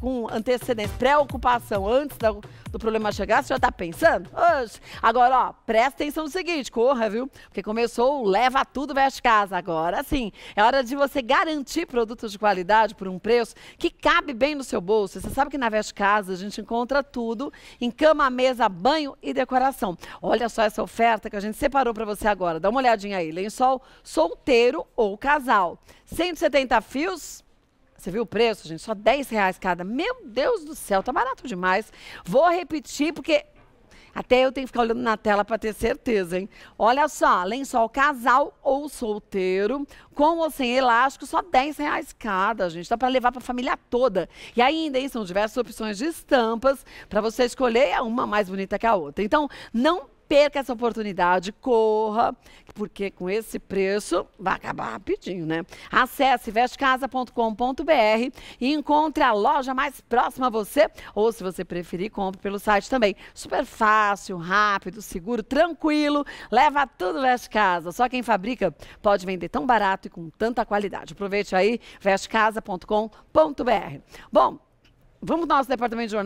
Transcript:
com antecedência, preocupação antes do problema chegar, você já está pensando? Oxe. Agora, ó, presta atenção no seguinte, corra, viu? Porque começou o leva tudo, veste casa. Agora sim, é hora de você garantir produtos de qualidade por um preço que cabe bem no seu bolso. Você sabe que na Veste Casa a gente encontra tudo em cama, mesa, banho e decoração. Olha só essa oferta que a gente separou para você agora. Dá uma olhadinha aí. Lençol solteiro ou casal. 170 fios, você viu o preço, gente? Só 10 reais cada. Meu Deus do céu, tá barato demais. Vou repetir porque até eu tenho que ficar olhando na tela para ter certeza, hein? Olha só, lençol casal ou solteiro, com ou sem elástico, só 10 reais cada, gente. Dá para levar para a família toda. E ainda, hein, são diversas opções de estampas para você escolher é uma mais bonita que a outra. Então, não perca essa oportunidade, corra, porque com esse preço vai acabar rapidinho, né? Acesse vestecasa.com.br e encontre a loja mais próxima a você, ou se você preferir, compre pelo site também. Super fácil, rápido, seguro, tranquilo, leva tudo Veste Casa. Só quem fabrica pode vender tão barato e com tanta qualidade. Aproveite aí, vestecasa.com.br. Bom, vamos ao nosso departamento de jornalismo.